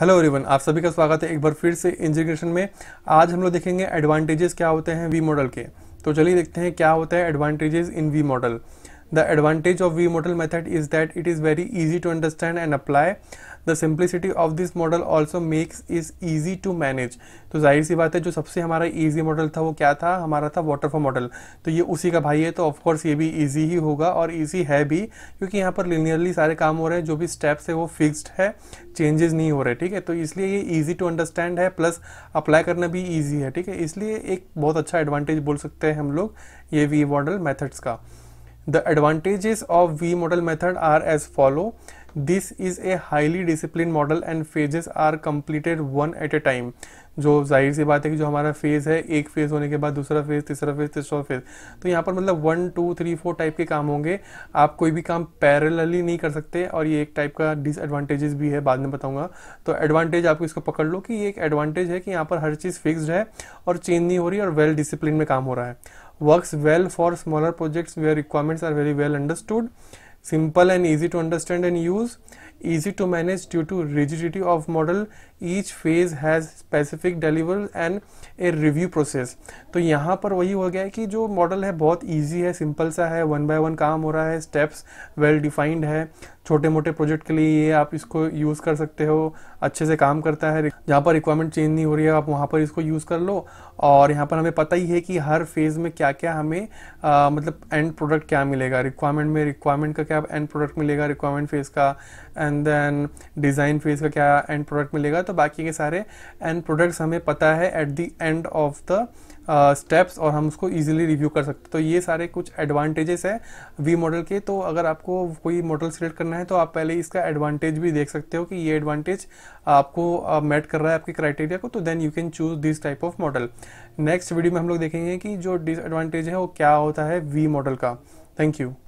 Hello everyone आप सभी का स्वागत है एक बार फिर से इंजीग्रेशन में आज हम लोग देखेंगे एडवांटेजेस क्या होते हैं वी मॉडल के तो चलिए देखते हैं क्या होता है advantages in V model The advantage of V model method is that it is very easy to understand and apply. The simplicity of this model also makes is easy to manage तो जाहिर सी बात है जो सबसे हमारा easy model था वो क्या था हमारा था वाटरफॉल मॉडल तो ये उसी का भाई है तो ऑफकोर्स ये भी ईजी ही होगा और ईजी है भी क्योंकि यहाँ पर लिनियरली सारे काम हो रहे हैं जो भी स्टेप्स है वो फिक्स्ड है चेंजेस नहीं हो रहे ठीक है तो इसलिए ये ईजी टू अंडरस्टैंड है प्लस अप्लाई करना भी ईजी है ठीक है इसलिए एक बहुत अच्छा एडवांटेज बोल सकते हैं हम लोग ये वी मॉडल मैथड्स का The advantages of V model method are as follow. This is a highly disciplined model and phases are completed one at a time. जो जाहिर सी बात है कि जो हमारा फेज़ है एक फेज़ होने के बाद दूसरा फेज़ तीसरा फेज़ तीसरा फेज़ तो यहाँ पर मतलब one two three four type के काम होंगे आप कोई भी काम पैरेलली नहीं कर सकते और ये एक टाइप का डिसएडवांटेजेस भी है बाद में बताऊंगा तो एडवांटेज आपको इसको पकड़ लो कि ये एक एडवांटेज है कि यहाँ पर हर चीज़ फिक्सड है और चेंज नहीं हो रही और वेल well डिसिप्लिन में काम हो रहा है works well for smaller projects where requirements are very well understood simple and easy to understand and use easy to manage due to rigidity of model each phase has specific deliverables and a review process to yahan par wahi ho gaya है कि जो model है बहुत easy hai simple sa hai one by one kaam ho raha hai steps well defined hai छोटे मोटे project के लिए ये आप इसको यूज़ कर सकते हो अच्छे से काम करता है जहाँ पर रिक्वायरमेंट चेंज नहीं हो रही है आप वहाँ पर इसको यूज़ कर लो और यहाँ पर हमें पता ही है कि हर फेज़ में क्या क्या हमें आ, मतलब एंड प्रोडक्ट क्या मिलेगा रिक्वायरमेंट में रिक्वायरमेंट का क्या एंड प्रोडक्ट मिलेगा रिक्वायरमेंट फेज़ का एंड देन डिज़ाइन फेज़ का क्या एंड प्रोडक्ट मिलेगा तो बाकी के सारे एंड प्रोडक्ट्स हमें पता है at the end of the steps और हम उसको ईजिली रिव्यू कर सकते तो ये सारे कुछ एडवांटेजेस है वी मॉडल के तो अगर आपको कोई मॉडल सिलेक्ट करना करना है तो आप पहले इसका एडवांटेज भी देख सकते हो कि ये एडवांटेज आपको मेट कर रहा है आपके क्राइटेरिया को तो then you can choose this type of model next video में हम लोग देखेंगे कि जो डिसएडवांटेज है वो क्या होता है वी मॉडल का थैंक यू